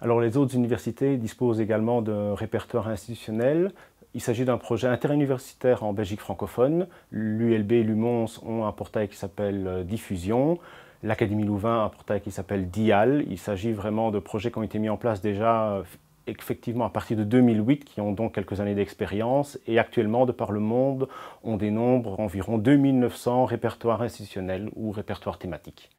Alors les autres universités disposent également de répertoire institutionnel. Il s'agit d'un projet interuniversitaire en Belgique francophone. L'ULB et l'UMONS ont un portail qui s'appelle euh, Diffusion. L'Académie Louvain a un portail qui s'appelle DIAL. Il s'agit vraiment de projets qui ont été mis en place déjà euh, effectivement à partir de 2008, qui ont donc quelques années d'expérience. Et actuellement, de par le monde, on dénombre environ 2900 répertoires institutionnels ou répertoires thématiques.